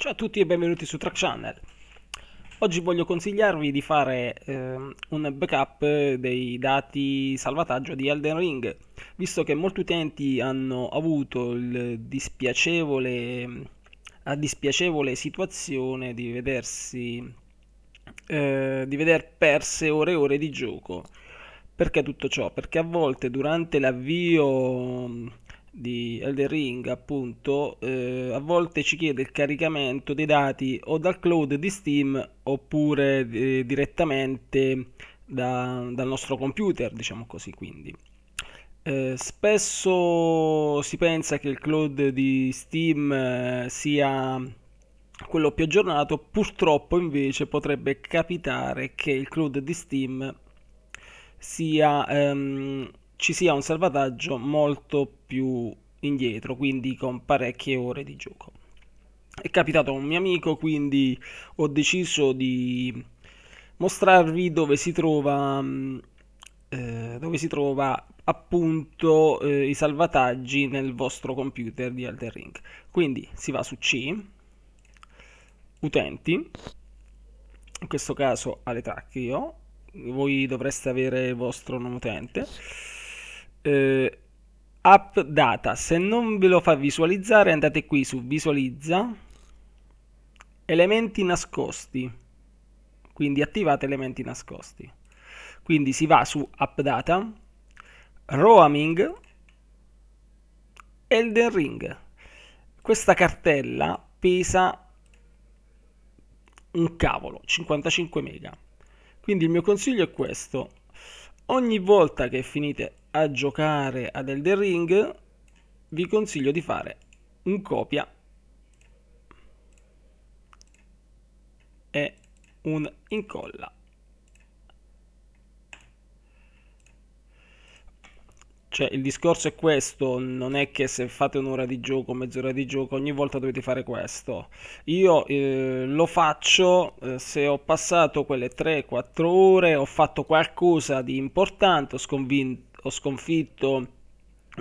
Ciao a tutti e benvenuti su Track Channel. Oggi voglio consigliarvi di fare eh, un backup dei dati salvataggio di Elden Ring, visto che molti utenti hanno avuto dispiacevole, la dispiacevole situazione di vedersi eh, di veder perse ore e ore di gioco. Perché tutto ciò? Perché a volte durante l'avvio di Elder Ring appunto eh, a volte ci chiede il caricamento dei dati o dal cloud di Steam oppure eh, direttamente da, dal nostro computer diciamo così quindi eh, spesso si pensa che il cloud di Steam eh, sia quello più aggiornato purtroppo invece potrebbe capitare che il cloud di Steam sia ehm, ci sia un salvataggio molto più indietro, quindi con parecchie ore di gioco. È capitato a un mio amico, quindi ho deciso di mostrarvi dove si trova, mm, eh, dove si trova appunto eh, i salvataggi nel vostro computer di Elden Ring. Quindi si va su C, utenti, in questo caso alle tacche io, voi dovreste avere il vostro non utente eh, app data se non ve lo fa visualizzare andate qui su visualizza elementi nascosti quindi attivate elementi nascosti quindi si va su app data roaming Elden Ring questa cartella pesa un cavolo 55 mega quindi il mio consiglio è questo ogni volta che finite a giocare ad Elden Ring, vi consiglio di fare un copia e un incolla. Cioè, il discorso è questo, non è che se fate un'ora di gioco, mezz'ora di gioco, ogni volta dovete fare questo. Io eh, lo faccio eh, se ho passato quelle 3-4 ore, ho fatto qualcosa di importante, ho sconvinto ho sconfitto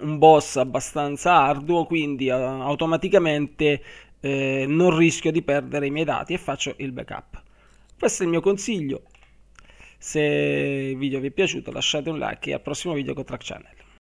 un boss abbastanza arduo, quindi eh, automaticamente eh, non rischio di perdere i miei dati e faccio il backup. Questo è il mio consiglio. Se il video vi è piaciuto lasciate un like e al prossimo video con Track Channel.